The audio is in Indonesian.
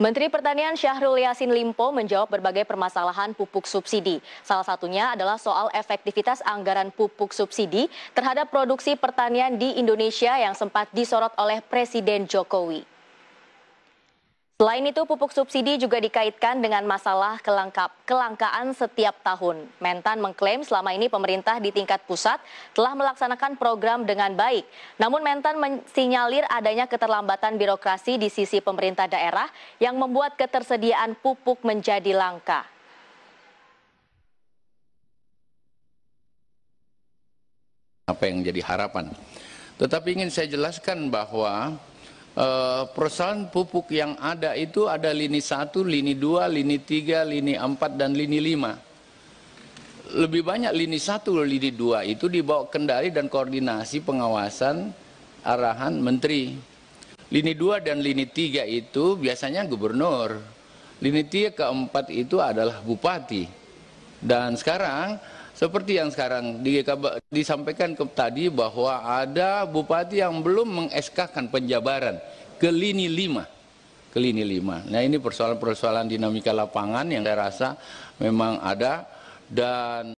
Menteri Pertanian Syahrul Yasin Limpo menjawab berbagai permasalahan pupuk subsidi. Salah satunya adalah soal efektivitas anggaran pupuk subsidi terhadap produksi pertanian di Indonesia yang sempat disorot oleh Presiden Jokowi. Selain itu, pupuk subsidi juga dikaitkan dengan masalah kelangkap, kelangkaan setiap tahun. Mentan mengklaim selama ini pemerintah di tingkat pusat telah melaksanakan program dengan baik. Namun Mentan mensinyalir adanya keterlambatan birokrasi di sisi pemerintah daerah yang membuat ketersediaan pupuk menjadi langka. Apa yang menjadi harapan? Tetapi ingin saya jelaskan bahwa Uh, perusahaan pupuk yang ada itu ada lini 1, lini 2, lini 3, lini 4, dan lini 5. Lebih banyak lini 1, lini 2 itu dibawa kendali dan koordinasi pengawasan arahan menteri. Lini 2 dan lini 3 itu biasanya gubernur. Lini 3 keempat itu adalah bupati. Dan sekarang seperti yang sekarang disampaikan ke tadi bahwa ada bupati yang belum mengeskahkan penjabaran ke lini lima. Ke lini lima. Nah ini persoalan-persoalan dinamika lapangan yang saya rasa memang ada dan